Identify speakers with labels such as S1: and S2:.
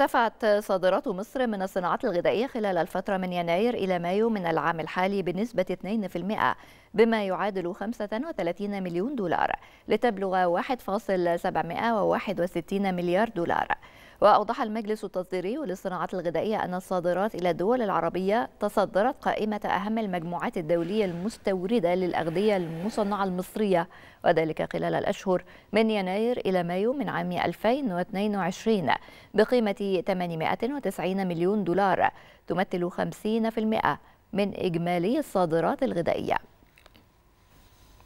S1: ارتفعت صادرات مصر من الصناعات الغذائية خلال الفترة من يناير إلى مايو من العام الحالي بنسبة 2% بما يعادل 35 مليون دولار لتبلغ 1.761 مليار دولار وأوضح المجلس التصديري للصناعات الغذائية أن الصادرات إلى الدول العربية تصدرت قائمة أهم المجموعات الدولية المستوردة للأغذية المصنعة المصرية وذلك خلال الأشهر من يناير إلى مايو من عام 2022 بقيمة 890 مليون دولار تمثل 50% من إجمالي الصادرات الغذائية